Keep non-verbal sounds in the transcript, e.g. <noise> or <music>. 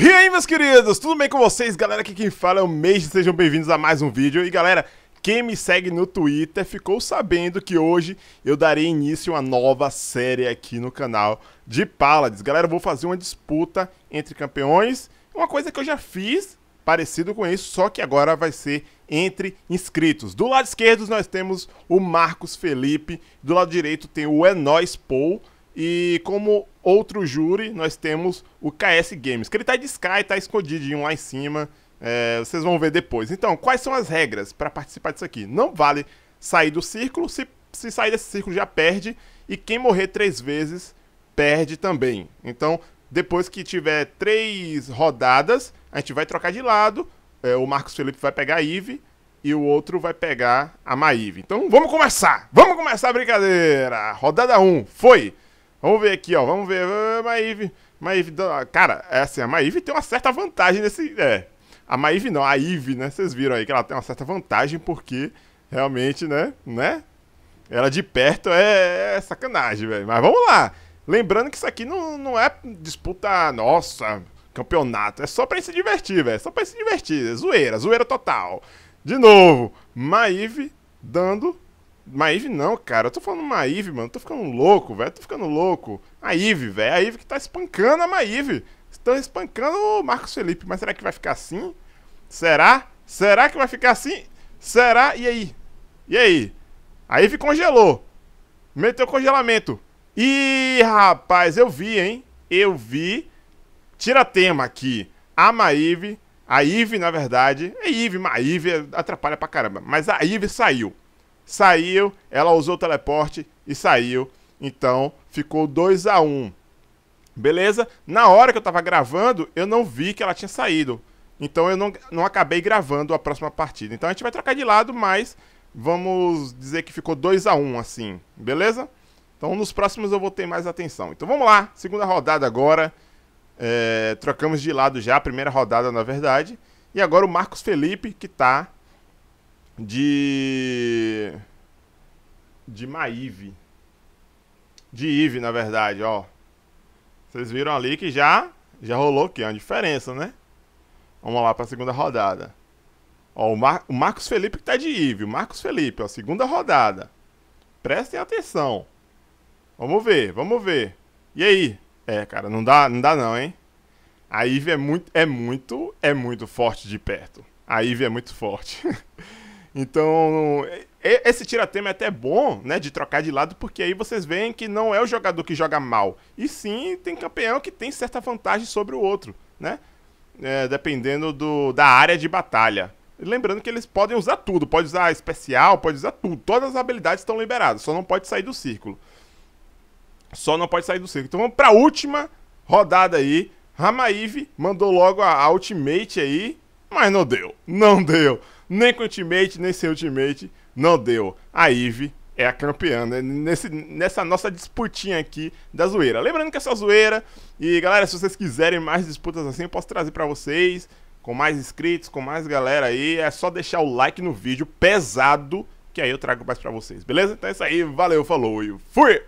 E aí, meus queridos, tudo bem com vocês? Galera, aqui quem fala é o Mês. sejam bem-vindos a mais um vídeo. E galera, quem me segue no Twitter ficou sabendo que hoje eu darei início a uma nova série aqui no canal de Paladins. Galera, eu vou fazer uma disputa entre campeões, uma coisa que eu já fiz parecido com isso, só que agora vai ser entre inscritos. Do lado esquerdo nós temos o Marcos Felipe, do lado direito tem o Enóis Paul, e como outro júri, nós temos o KS Games, que ele tá de Sky, tá escondidinho lá em cima. É, vocês vão ver depois. Então, quais são as regras para participar disso aqui? Não vale sair do círculo, se, se sair desse círculo já perde. E quem morrer três vezes perde também. Então, depois que tiver três rodadas, a gente vai trocar de lado. É, o Marcos Felipe vai pegar a Ive e o outro vai pegar a Maíve. Então vamos começar! Vamos começar a brincadeira! Rodada 1, um, foi! Vamos ver aqui, ó. Vamos ver. Maive. Maive. Cara, é assim, a Maive tem uma certa vantagem nesse. É. A Maive não, a Ive, né? Vocês viram aí que ela tem uma certa vantagem porque realmente, né? Né? Ela de perto é, é sacanagem, velho. Mas vamos lá. Lembrando que isso aqui não, não é disputa, nossa, campeonato. É só pra se divertir, velho. É só pra se divertir. É zoeira, zoeira total. De novo, Maive dando Maíve não, cara. Eu tô falando Maíve, mano. Eu tô ficando louco, velho. Tô ficando louco. A Ive, velho. A Ive que tá espancando a Maíve. Estão espancando o Marcos Felipe. Mas será que vai ficar assim? Será? Será que vai ficar assim? Será? E aí? E aí? A Ive congelou. Meteu congelamento. Ih, rapaz, eu vi, hein? Eu vi. Tira tema aqui. A Maíve, A Ive, na verdade. É Ive, Maíve Atrapalha pra caramba. Mas a Ive saiu saiu, ela usou o teleporte e saiu. Então ficou 2 a 1 um. Beleza? Na hora que eu tava gravando, eu não vi que ela tinha saído. Então eu não, não acabei gravando a próxima partida. Então a gente vai trocar de lado, mas vamos dizer que ficou 2 a 1 um, assim. Beleza? Então nos próximos eu vou ter mais atenção. Então vamos lá, segunda rodada agora. É, trocamos de lado já, a primeira rodada na verdade. E agora o Marcos Felipe, que tá de de Maive. De Ive, na verdade, ó. Vocês viram ali que já já rolou aqui, uma diferença, né? Vamos lá para a segunda rodada. Ó, o, Mar o Marcos Felipe que tá de Ive. O Marcos Felipe, ó, segunda rodada. Prestem atenção. Vamos ver, vamos ver. E aí? É, cara, não dá, não dá não, hein? A Ive é muito, é muito, é muito forte de perto. A Ive é muito forte. <laughs> Então, esse tiratema é até bom, né, de trocar de lado, porque aí vocês veem que não é o jogador que joga mal, e sim tem campeão que tem certa vantagem sobre o outro, né? É, dependendo do, da área de batalha. Lembrando que eles podem usar tudo, pode usar especial, pode usar tudo. Todas as habilidades estão liberadas, só não pode sair do círculo. Só não pode sair do círculo. Então vamos para a última rodada aí. Ramaive mandou logo a, a ultimate aí, mas não deu. Não deu nem com ultimate, nem sem ultimate, não deu. A Eve é a campeã né? Nesse, nessa nossa disputinha aqui da zoeira. Lembrando que essa é zoeira, e galera, se vocês quiserem mais disputas assim, eu posso trazer para vocês, com mais inscritos, com mais galera aí, é só deixar o like no vídeo pesado, que aí eu trago mais para vocês, beleza? Então é isso aí, valeu, falou e fui!